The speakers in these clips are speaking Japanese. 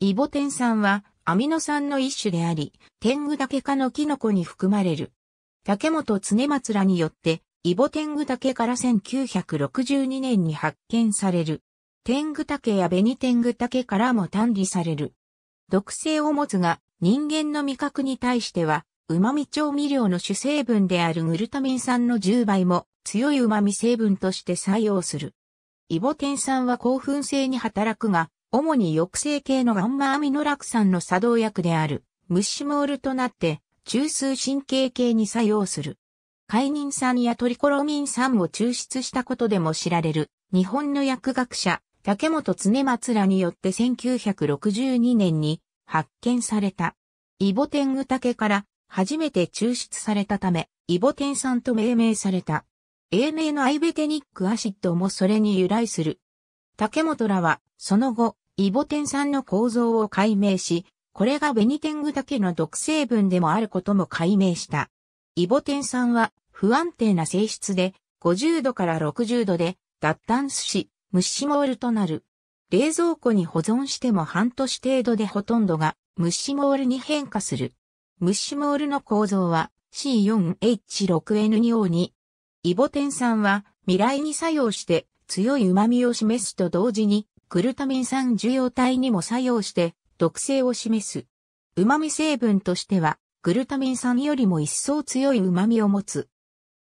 イボテン酸はアミノ酸の一種であり、天狗ケ科のキノコに含まれる。竹本常松らによって、イボテングケから1962年に発見される。天狗ケやベニテングケからも単理される。毒性を持つが、人間の味覚に対しては、旨味調味料の主成分であるグルタミン酸の10倍も強い旨味成分として採用する。イボテン酸は興奮性に働くが、主に抑制系のガンマアミノク酸の作動薬である、ムッシモールとなって、中枢神経系に作用する。カイニン酸やトリコロミン酸を抽出したことでも知られる、日本の薬学者、竹本常松らによって1962年に発見された。イボテング竹から初めて抽出されたため、イボテン酸と命名された。英名のアイベテニックアシッドもそれに由来する。竹本らは、その後、イボテン酸の構造を解明し、これがベニテングだけの毒成分でもあることも解明した。イボテン酸は不安定な性質で、50度から60度で脱炭素し、蒸しモールとなる。冷蔵庫に保存しても半年程度でほとんどが蒸しモールに変化する。蒸しモールの構造は C4H6N2O2。イボテン酸は未来に作用して強い旨味を示すと同時にグルタミン酸受容体にも作用して毒性を示す。旨味成分としては、グルタミン酸よりも一層強い旨味を持つ。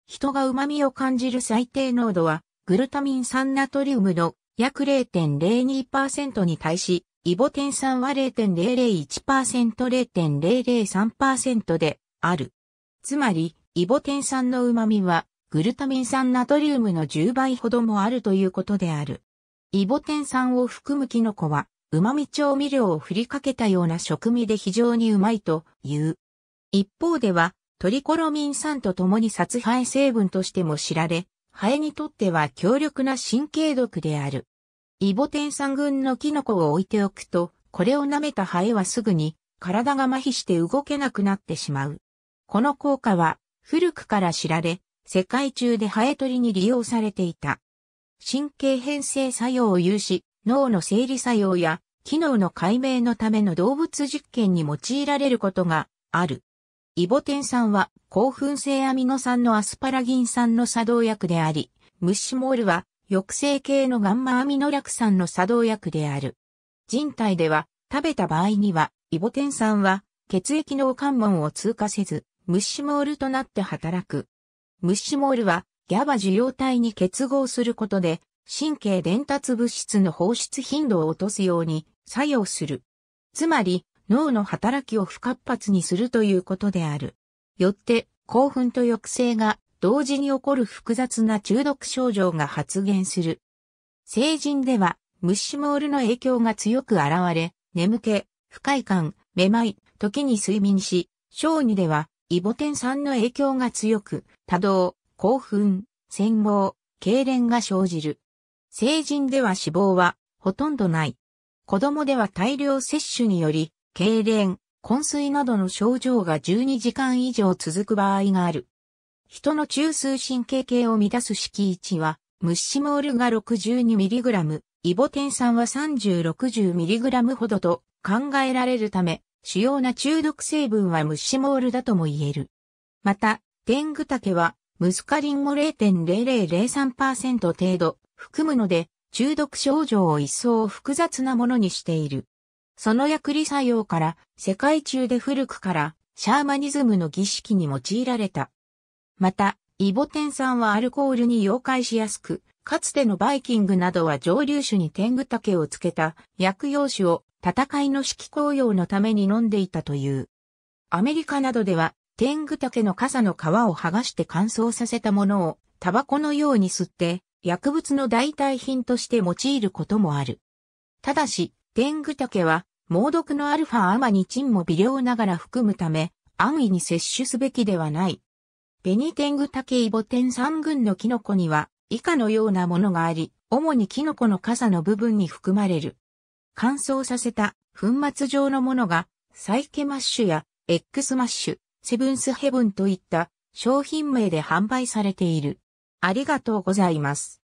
人が旨味を感じる最低濃度は、グルタミン酸ナトリウムの約0.02%に対し、イボテン酸は 0.001%0.003% である。つまり、イボテン酸の旨味は、グルタミン酸ナトリウムの10倍ほどもあるということである。イボテン酸を含むキノコは、旨味調味料を振りかけたような食味で非常にうまいという。一方では、トリコロミン酸と共に殺肺成分としても知られ、ハエにとっては強力な神経毒である。イボテン酸群のキノコを置いておくと、これを舐めたハエはすぐに体が麻痺して動けなくなってしまう。この効果は古くから知られ、世界中でハエ取りに利用されていた。神経変性作用を有し、脳の生理作用や機能の解明のための動物実験に用いられることがある。イボテン酸は興奮性アミノ酸のアスパラギン酸の作動薬であり、ムッシモールは抑制系のガンマアミノク酸の作動薬である。人体では食べた場合にはイボテン酸は血液の関門を通過せず、ムッシモールとなって働く。ムッシモールはギャバ受容体に結合することで、神経伝達物質の放出頻度を落とすように作用する。つまり、脳の働きを不活発にするということである。よって、興奮と抑制が同時に起こる複雑な中毒症状が発現する。成人では、ムッシュモールの影響が強く現れ、眠気、不快感、めまい、時に睡眠し、小児では、イボテン酸の影響が強く、多動、興奮、戦脳、痙攣が生じる。成人では死亡はほとんどない。子供では大量摂取により、痙攣、昏睡などの症状が12時間以上続く場合がある。人の中枢神経系を乱す式位置は、ムッシモールが 62mg、イボテン酸は 3060mg ほどと考えられるため、主要な中毒成分はムッシモールだとも言える。また、テングタケはムスカリンも0.0003%程度含むので、中毒症状を一層複雑なものにしている。その薬理作用から、世界中で古くから、シャーマニズムの儀式に用いられた。また、イボテン酸はアルコールに溶解しやすく、かつてのバイキングなどは蒸留酒に天狗竹をつけた薬用酒を戦いの指揮効用のために飲んでいたという。アメリカなどではテングタケの傘の皮を剥がして乾燥させたものをタバコのように吸って薬物の代替品として用いることもある。ただし、テングタケは猛毒のアルファアマニチンも微量ながら含むため安易に摂取すべきではない。ベニテングタケイボテン3群のキノコには以下のようなものがあり、主にキノコの傘の部分に含まれる。乾燥させた粉末状のものがサイケマッシュや X マッシュ、セブンスヘブンといった商品名で販売されている。ありがとうございます。